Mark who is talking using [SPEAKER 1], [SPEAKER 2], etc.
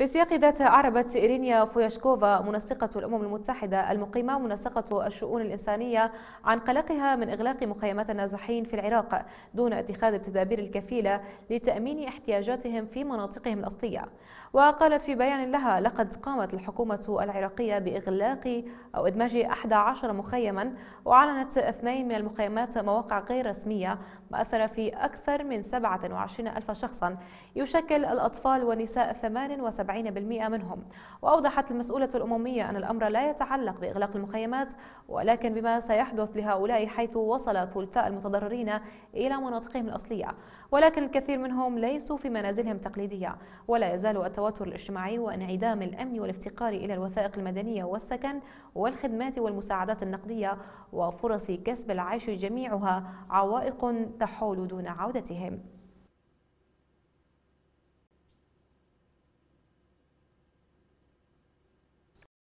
[SPEAKER 1] في سياق ذات أعربت إيرينيا فويشكوفا منسقة الأمم المتحدة المقيمة منسقة الشؤون الإنسانية عن قلقها من إغلاق مخيمات النازحين في العراق دون اتخاذ التدابير الكفيلة لتأمين احتياجاتهم في مناطقهم الأصلية وقالت في بيان لها لقد قامت الحكومة العراقية بإغلاق أو إدماج 11 مخيما وأعلنت اثنين من المخيمات مواقع غير رسمية ما أثر في أكثر من 27 ألف شخصا يشكل الأطفال والنساء 78 منهم وأوضحت المسؤولة الأممية أن الأمر لا يتعلق بإغلاق المخيمات ولكن بما سيحدث لهؤلاء حيث وصل ثلثاء المتضررين إلى مناطقهم الأصلية ولكن الكثير منهم ليسوا في منازلهم التقليدية ولا يزال التوتر الاجتماعي وانعدام الأمن والافتقار إلى الوثائق المدنية والسكن والخدمات والمساعدات النقدية وفرص كسب العيش جميعها عوائق تحول دون عودتهم